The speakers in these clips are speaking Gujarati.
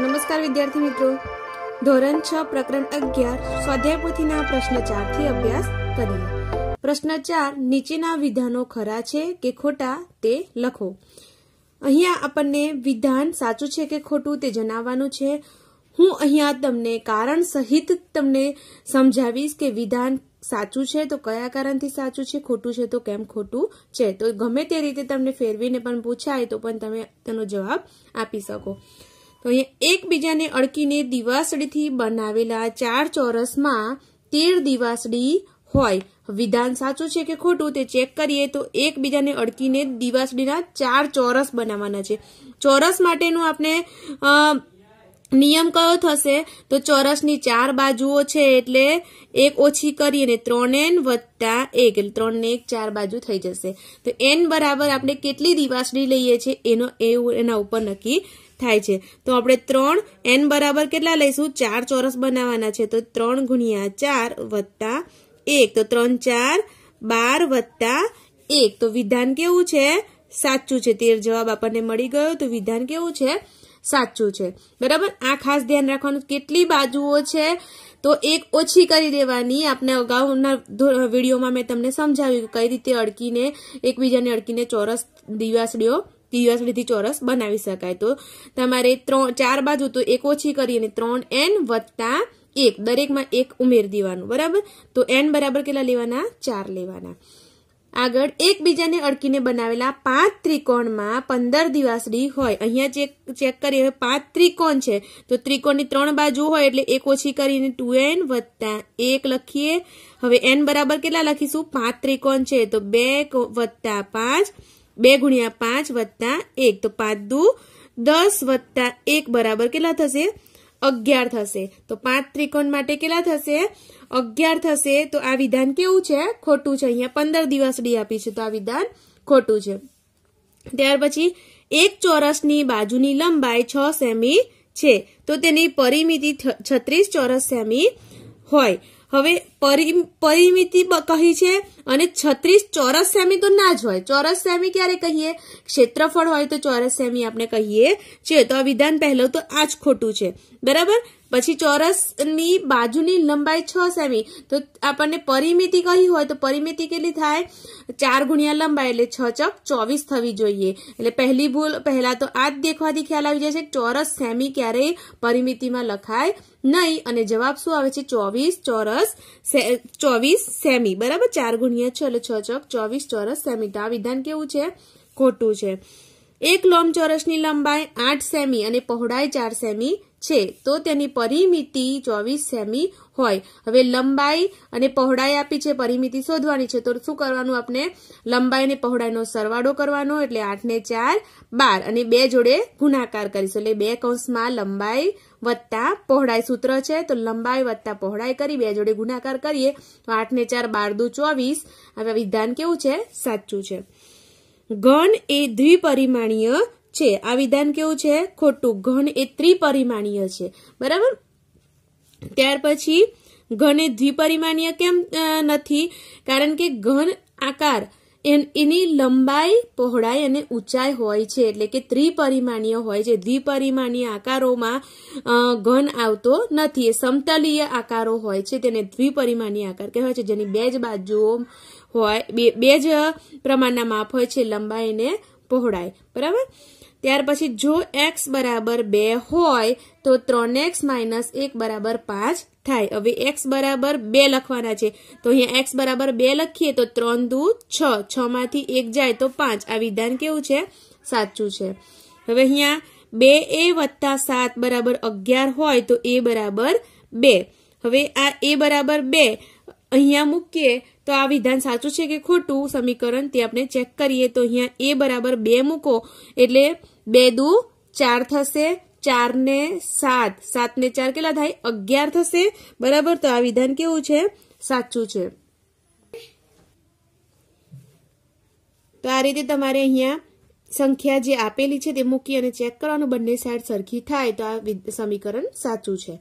નમસ્કાર વિદ્યાર્થી મિત્રો ધોરણ છ પ્રકરણ અગિયાર સ્વાધ્યાય પોથીના પ્રશ્ન ચાર થી અભ્યાસ કરીએ પ્રશ્ન ચાર નીચેના વિધાનો ખરા છે કે ખોટા તે લખો અહીંયા આપણને વિધાન સાચું છે કે ખોટું તે જણાવવાનું છે હું અહીંયા તમને કારણ સહિત તમને સમજાવીશ કે વિધાન સાચું છે તો કયા કારણથી સાચું છે ખોટું છે તો કેમ ખોટું છે તો ગમે તે રીતે તમને ફેરવીને પણ પૂછાય તો પણ તમે તેનો જવાબ આપી શકો તો અહીંયા એકબીજાને અડકીને દિવાસળીથી બનાવેલા ચાર ચોરસમાં તેર દિવાસળી હોય વિધાન સાચું છે કે ખોટું તે ચેક કરીએ તો એકબીજાને અડકીને દિવાસળીના ચાર ચોરસ બનાવવાના છે ચોરસ માટેનું આપણે નિયમ કયો થશે તો ચોરસની ચાર બાજુઓ છે એટલે એક ઓછી કરીએ ને ત્રણ એન વત્તા એક એટલે ત્રણ ને એક ચાર બાજુ થઈ જશે તો એન બરાબર આપણે કેટલી દિવાસળી લઈએ છીએ એનો એ એના ઉપર નક્કી થાય છે તો આપણે ત્રણ એન બરાબર કેટલા લઈશું ચાર ચોરસ બનાવવાના છે તો ત્રણ ગુણ્યા ચાર વત્તા એક તો ત્રણ ચાર બાર વત્તા એક તો વિધાન કેવું છે સાચું છે તેર જવાબ આપણને મળી ગયો તો વિધાન કેવું છે સાચું છે બરાબર આ ખાસ ધ્યાન રાખવાનું કેટલી બાજુઓ છે તો એક ઓછી કરી દેવાની આપણે અગાઉના વિડીયોમાં મેં તમને સમજાવ્યું કઈ રીતે અડકીને એકબીજાને અડકીને ચોરસ દિવાસડીઓ પિયર્સ લીધી ચોરસ બનાવી શકાય તો તમારે ત્રણ ચાર બાજુ તો એક ઓછી કરીને ત્રણ એન વત્તા એક દરેકમાં એક ઉમેર દેવાનું બરાબર તો એન બરાબર કેટલા લેવાના ચાર લેવાના આગળ એકબીજાને અડકીને બનાવેલા પાંચ ત્રિકોણમાં પંદર દિવાસળી હોય અહીંયા ચેક ચેક કરીએ પાંચ ત્રિકોણ છે તો ત્રિકોણની ત્રણ બાજુ હોય એટલે એક ઓછી કરીને ટુ એન વત્તા એક લખીએ હવે એન બરાબર કેટલા લખીશું પાંચ ત્રિકોણ છે તો બે વત્તા પાંચ બે ગુણ્યા પાંચ વત્તા એક તો પાંચ દુ દસ વત્તા એક બરાબર કેટલા થશે અગિયાર થશે તો પાંચ ત્રિકોણ માટે કેટલા થશે અગિયાર થશે તો આ વિધાન કેવું છે ખોટું છે અહીંયા પંદર દિવસ ડી આપી છે તો આ વિધાન ખોટું છે ત્યાર પછી એક ચોરસની બાજુની લંબાઈ છ સેમી છે તો તેની પરિમિતિ છત્રીસ ચોરસ સેમી હોય હવે પરિમિતિ કહી છે અને છત્રીસ ચોરસ સેમી તો ના જ હોય ચોરસ સેમી ક્યારે કહીએ ક્ષેત્રફળ હોય તો ચોરસ સેમી આપણે કહીએ છીએ તો આ વિધાન પહેલો તો આ જ ખોટું છે બરાબર પછી ચોરસની બાજુની લંબાઈ છ સેમી તો આપણને પરિમિતિ કહી હોય તો પરિમિતિ કેટલી થાય ચાર ગુણ્યા લંબાઈ એટલે છ ચક ચોવીસ થવી જોઈએ એટલે પહેલી ભૂલ પહેલા તો આ જ દેખવાથી ખ્યાલ આવી જાય છે ચોરસ સેમી ક્યારેય પરિમિતિમાં લખાય નહીં અને જવાબ શું આવે છે ચોવીસ ચોરસ ચોવીસ સેમી બરાબર ચાર ગુણ્યા છ એટલે છ ચક ચોવીસ ચોરસ સેમી તો આ વિધાન કેવું છે ખોટું છે એક લંબચોરસની લંબાઈ આઠ સેમી અને પહોળાઈ ચાર સેમી છે તો તેની પરિમિતિ ચોવીસ સેમી હોય હવે લંબાઈ અને પહોળાઈ આપી છે પરિમિતિ શોધવાની છે તો શું કરવાનું આપણે લંબાઈ અને પહોળાઈનો સરવાળો કરવાનો એટલે આઠને ચાર બાર અને બે જોડે ગુણાકાર કરીશું એટલે બે કૌંસમાં લંબાઈ વત્તા પહોળાઈ સૂત્ર છે તો લંબાઈ વત્તા પહોળાઈ કરી બે જોડે ગુણાકાર કરીએ તો આઠને ચાર બાર દુ ચોવીસ હવે વિધાન કેવું છે સાચું છે ઘન એ દ્વિપરિમાણીય છે આ વિધાન કેવું છે ખોટું ઘન એ ત્રિપરિમાણીય છે બરાબર ત્યાર પછી ઘન એ દ્વિપરિમાણીય કેમ નથી કારણ કે ઘન આકાર એની લંબાઈ પહોળાઈ અને ઊંચાઈ હોય છે એટલે કે ત્રિપરિમાણીય હોય છે દ્વિપરિમાણીય આકારોમાં ઘન આવતો નથી એ સમતલીય આકારો હોય છે તેને દ્વિપરિમાણીય આકાર કહેવાય છે જેની બે જ બાજુઓ હોય બે બે જ પ્રમાણના માપ હોય છે લંબાઈ ને પહોળાઈ બરાબર ત્યાર પછી જો એક્સ બરાબર બે હોય તો ત્રણ એક્સ માઇનસ એક બરાબર પાંચ થાય હવે એક્સ બરાબર બે લખવાના છે તો અહીંયા એક્સ બરાબર બે લખીએ તો ત્રણ દુ છ છ માંથી એક જાય તો પાંચ આ વિધાન કેવું છે સાચું છે હવે અહીંયા બે એ વત્તા સાત બરાબર અગિયાર હોય તો એ બરાબર બે હવે આ એ બરાબર બે અહીંયા મૂકીએ તો આ વિધાન સાચું છે કે ખોટું સમીકરણ તે આપણે ચેક કરીએ તો અહીંયા એ બરાબર બે મૂકો એટલે બે દુ ચાર થશે ચાર ને સાત સાત ને ચાર કેટલા થાય અગિયાર થશે બરાબર તો આ વિધાન કેવું છે સાચું છે તો આ રીતે તમારે અહીંયા સંખ્યા જે આપેલી છે તે મૂકી અને ચેક કરવાનું બંને સાઈડ સરખી થાય તો આ સમીકરણ સાચું છે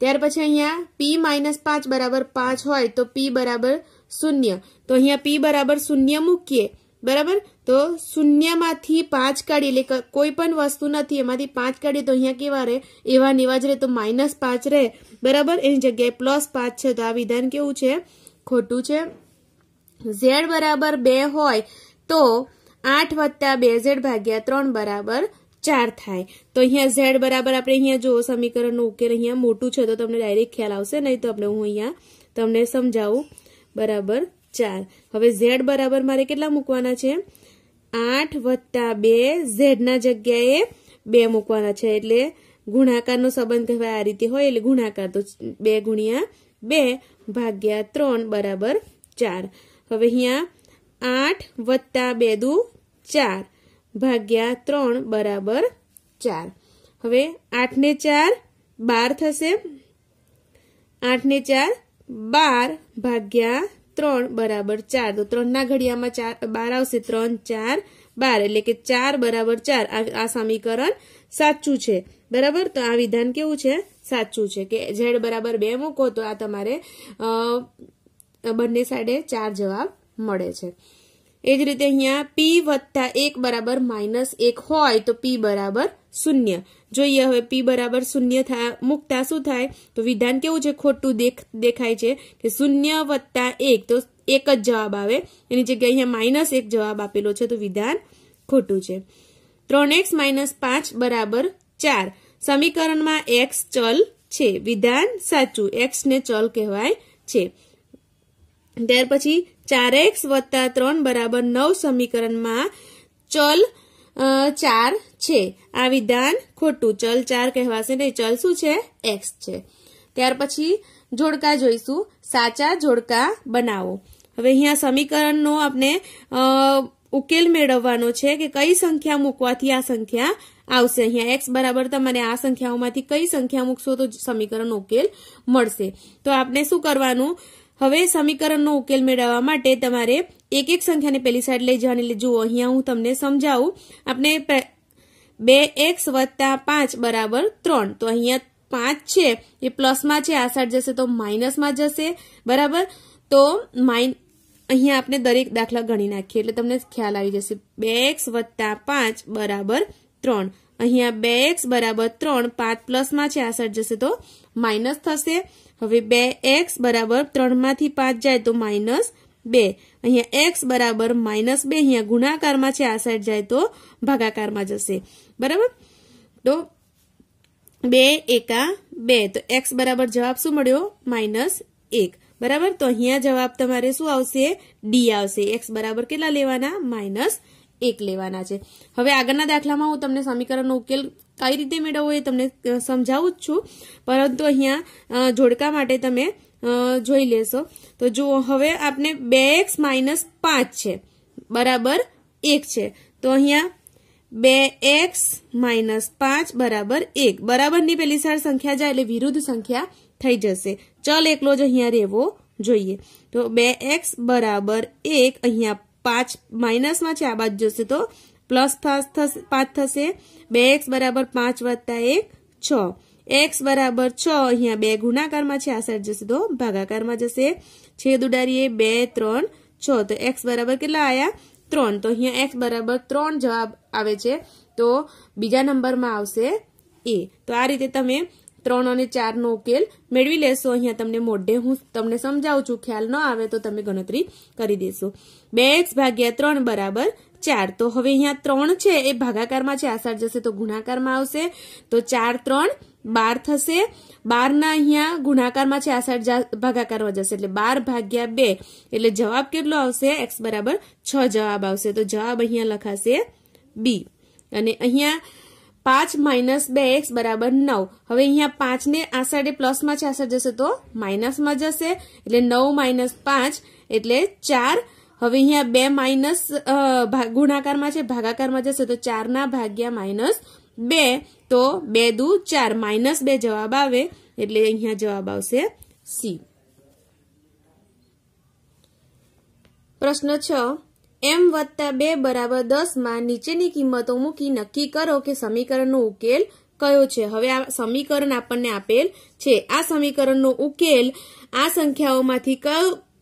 ત્યાર પછી અહીંયા પી માઇનસ પાંચ બરાબર પાંચ હોય તો પી બરાબર શૂન્ય તો અહીંયા પી બરાબર શૂન્ય મૂકીએ બરાબર તો શૂન્યમાંથી પાંચ કાઢીએ એટલે કોઈ પણ વસ્તુ નથી એમાંથી પાંચ કાઢીએ તો અહીંયા કેવા રહે એવા નેવા જ રહે તો માઇનસ પાંચ રહે બરાબર એની જગ્યાએ પ્લસ પાંચ છે તો આ વિધાન કેવું છે ખોટું છે ઝેડ બરાબર બે હોય તો આઠ વત્તા બે ઝેડ ભાગ્યા ત્રણ બરાબર ચાર થાય તો અહીંયા ઝેડ બરાબર આપણે અહીંયા જો સમીકરણનો ઉકેલ અહીંયા મોટું છે તો તમને ડાયરેક્ટ ખ્યાલ આવશે નહીં તો આપણે હું અહીંયા તમને સમજાવું બરાબર ચાર હવે ઝેડ બરાબર મારે કેટલા મૂકવાના છે આઠ વત્તા બે ઝેડના જગ્યાએ બે મૂકવાના છે એટલે ગુણાકારનો સંબંધ કહેવાય આ રીતે હોય એટલે ગુણાકાર તો બે ગુણ્યા બે ભાગ્યા ત્રણ બરાબર ચાર હવે અહીંયા આઠ વત્તા બે દુ ચાર ભાગ્યા ત્રણ બરાબર ચાર હવે આઠ ને ચાર બાર થશે આઠ ને ચાર બાર ભાગ્યા ત્રણ બરાબર ચાર તો ત્રણના ઘડિયામાં ચાર બાર આવશે ત્રણ ચાર બાર એટલે કે ચાર બરાબર ચાર આ સમીકરણ સાચું છે બરાબર તો આ વિધાન કેવું છે સાચું છે કે ઝેડ બરાબર બે મૂકો તો આ તમારે બંને સાઈડે ચાર જવાબ મળે છે એ જ રીતે અહીંયા પી વત્તા એક બરાબર માઇનસ એક હોય તો પી બરાબર શૂન્ય જોઈએ હવે પી બરાબર શૂન્ય થયા મૂકતા શું થાય તો વિધાન કેવું છે ખોટું દેખાય છે કે શૂન્ય વત્તા એક તો એક જ જવાબ આવે એની જગ્યાએ અહીંયા માઇનસ એક જવાબ આપેલો છે તો વિધાન ખોટું છે ત્રણ એક્સ માઇનસ પાંચ બરાબર ચાર સમીકરણમાં એક્સ ચલ છે વિધાન સાચું એક્સ ને ચલ કહેવાય છે ત્યાર પછી ચાર એક્સ વત્તા ત્રણ બરાબર નવ સમીકરણમાં ચલ ચાર છે આ વિધાન ખોટું ચલ ચાર કહેવાશે નહીં ચલ શું છે એક્સ છે ત્યાર પછી જોડકા જોઈશું સાચા જોડકા બનાવો હવે અહીંયા સમીકરણનો આપણે ઉકેલ મેળવવાનો છે કે કઈ સંખ્યા મૂકવાથી આ સંખ્યા આવશે અહીંયા એક્સ બરાબર તમારે આ સંખ્યાઓમાંથી કઈ સંખ્યા મૂકશો તો સમીકરણનો ઉકેલ મળશે તો આપણે શું કરવાનું હવે સમીકરણનો ઉકેલ મેળવવા માટે તમારે એક એક સંખ્યાને પહેલી સાઈડ લઈ જવાની જુઓ અહીંયા હું તમને સમજાવું આપણે બે એક્સ વત્તા પાંચ બરાબર ત્રણ તો અહીંયા પાંચ છે એ પ્લસમાં છે આ સાઈડ જશે તો માઇનસમાં જશે બરાબર તો માઇન અહીંયા આપણે દરેક દાખલા ગણી નાખીએ એટલે તમને ખ્યાલ આવી જશે બે એક્સ વત્તા પાંચ બરાબર ત્રણ અહીંયા બે એક્સ બરાબર ત્રણ પાંચ પ્લસમાં છે આ આસઠ જશે તો માઇનસ થશે હવે બે એક્સ બરાબર ત્રણમાંથી પાંચ જાય તો માઇનસ બે અહીંયા એક્સ બરાબર માઇનસ બે અહીંયા ગુણાકારમાં છે આ સાઈડ જાય તો ભાગાકારમાં જશે બરાબર તો બે એકા બે તો એક્સ બરાબર જવાબ શું મળ્યો માઇનસ એક બરાબર તો અહીંયા જવાબ તમારે શું આવશે ડી આવશે એક્સ બરાબર કેટલા લેવાના માઇનસ એક લેવાના છે હવે આગળના દાખલામાં હું તમને સમીકરણનો ઉકેલ કઈ રીતે મેળવવો એ તમને સમજાવું જ છું પરંતુ અહીંયા જોડકા માટે તમે જોઈ લેશો તો જુઓ હવે આપણે બે એક્સ માઇનસ પાંચ છે બરાબર એક છે તો અહીંયા બે એક્સ માઇનસ પાંચ બરાબર એક બરાબરની પેલી સાર સંખ્યા જાય એટલે વિરુદ્ધ સંખ્યા થઈ જશે ચલ એકલો જ અહીંયા રહેવો જોઈએ તો બે એક્સ બરાબર એક અહીંયા પાંચ માઇનસમાં છે આ બાજુ જશે તો પ્લસ થશે પાંચ થશે બે એક્સ બરાબર પાંચ વત્તા એક છ એક્સ બરાબર છ અહીંયા બે ગુણાકારમાં છે આ સાઈડ જશે તો ભાગાકારમાં જશે છેદ ઉડાડીએ બે ત્રણ છ તો એક્સ બરાબર કેટલા આયા ત્રણ તો અહીંયા એક્સ બરાબર ત્રણ જવાબ આવે છે તો બીજા નંબરમાં આવશે એ તો આ રીતે તમે ત્રણ અને ચારનો ઉકેલ મેળવી લેશો અહીંયા તમને મોઢે હું તમને સમજાવું છું ખ્યાલ ન આવે તો તમે ગણતરી કરી દેશો બે એક્સ ભાગ્યા ત્રણ બરાબર ચાર તો હવે અહીંયા ત્રણ છે એ ભાગાકારમાં છે આસાર જશે તો ગુણાકારમાં આવશે તો ચાર ત્રણ બાર થશે બારના અહીંયા ગુણાકારમાં છે આ સાઈડ ભાગાકારમાં જશે એટલે બાર ભાગ્યા બે એટલે જવાબ કેટલો આવશે એક્સ બરાબર છ જવાબ આવશે તો જવાબ અહીંયા લખાશે બી અને અહીંયા પાંચ માઇનસ બે એક્સ બરાબર નવ હવે અહીંયા પાંચને આષાઢે સાઈડે પ્લસમાં છે આષાઢ જશે તો માઇનસમાં જશે એટલે નવ માઇનસ પાંચ એટલે ચાર હવે અહીંયા બે માઇનસ ગુણાકારમાં છે ભાગાકારમાં જશે તો ચારના ભાગ્યા માઇનસ બે તો બે દુ ચાર માઇનસ બે જવાબ આવે એટલે અહીંયા જવાબ આવશે સી પ્રશ્ન છ એમ વત્તા બે બરાબર દસમાં નીચેની કિંમતો મૂકી નક્કી કરો કે સમીકરણનો ઉકેલ કયો છે હવે આ સમીકરણ આપણને આપેલ છે આ સમીકરણનો ઉકેલ આ સંખ્યાઓમાંથી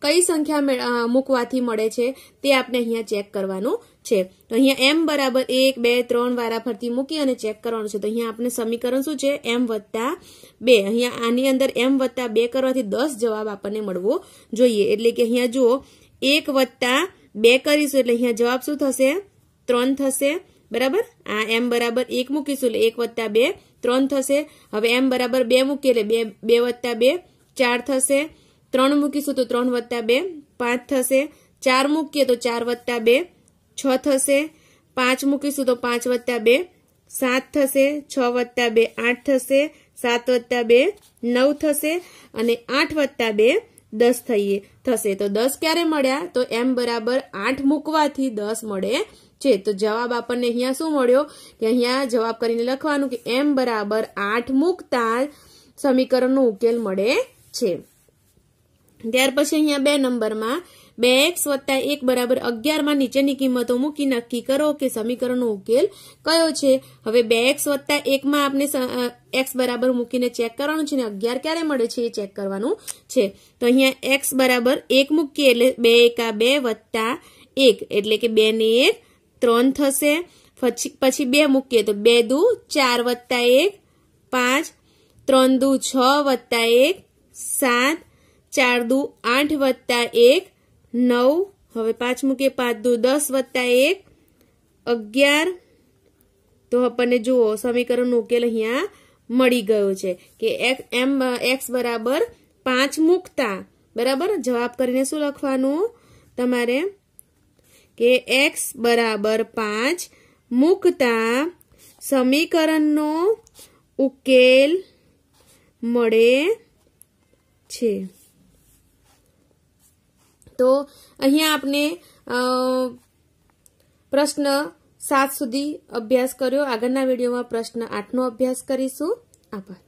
કઈ સંખ્યા મૂકવાથી મળે છે તે આપણે અહીંયા ચેક કરવાનું છે અહીંયા એમ બરાબર એક બે ત્રણ વારા વારાફરતી મૂકી અને ચેક કરવાનું છે તો અહીંયા આપણે સમીકરણ શું છે એમ વત્તા બે અહીંયા આની અંદર એમ વત્તા બે કરવાથી દસ જવાબ આપણને મળવો જોઈએ એટલે કે અહીંયા જુઓ એક વત્તા બે કરીશું એટલે અહીંયા જવાબ શું થશે ત્રણ થશે બરાબર આ એમ બરાબર એક મૂકીશું એટલે એક વત્તા બે ત્રણ થશે હવે એમ બરાબર બે મૂકીએ એટલે બે બે વત્તા બે ચાર થશે ત્રણ મૂકીશું તો ત્રણ વત્તા બે પાંચ થશે ચાર મૂકીએ તો ચાર વત્તા બે છ થશે પાંચ મૂકીશું તો પાંચ વત્તા બે સાત થશે છ વત્તા બે આઠ થશે સાત વત્તા બે નવ થશે અને આઠ વત્તા બે દસ થઈએ થશે તો દસ ક્યારે મળ્યા તો એમ બરાબર આઠ મૂકવાથી દસ મળે છે તો જવાબ આપણને અહીંયા શું મળ્યો કે અહીંયા જવાબ કરીને લખવાનું કે એમ બરાબર આઠ મૂકતા સમીકરણનો ઉકેલ મળે છે ત્યાર પછી અહીંયા બે નંબરમાં બે એક્સ વત્તા એક બરાબર અગિયારમાં નીચેની કિંમતો મૂકી નક્કી કરો કે સમીકરણનો ઉકેલ કયો છે હવે બે એક્સ વત્તા એકમાં આપણે એક્સ બરાબર મૂકીને ચેક કરવાનું છે ને અગિયાર ક્યારે મળે છે એ ચેક કરવાનું છે તો અહીંયા એક્સ બરાબર એક મૂકીએ એટલે બે એકા બે વત્તા એક એટલે કે બે ને એક ત્રણ થશે પછી પછી બે મૂકીએ તો બે દુ ચાર વત્તા એક પાંચ ત્રણ દુ છ વત્તા એક સાત ચાર દુ આઠ વત્તા એક નવ હવે પાંચ મૂકીએ પાંચ દો દસ વત્તા એક અગિયાર તો આપણને જુઓ સમીકરણનો ઉકેલ અહીંયા મળી ગયો છે કે એમ એક્સ બરાબર પાંચ મૂકતા બરાબર જવાબ કરીને શું લખવાનું તમારે કે એક્સ બરાબર પાંચ મૂકતા સમીકરણનો ઉકેલ મળે છે તો અહીંયા આપણે પ્રશ્ન સાત સુધી અભ્યાસ કર્યો આગળના વિડીયોમાં પ્રશ્ન આઠનો અભ્યાસ કરીશું આભાર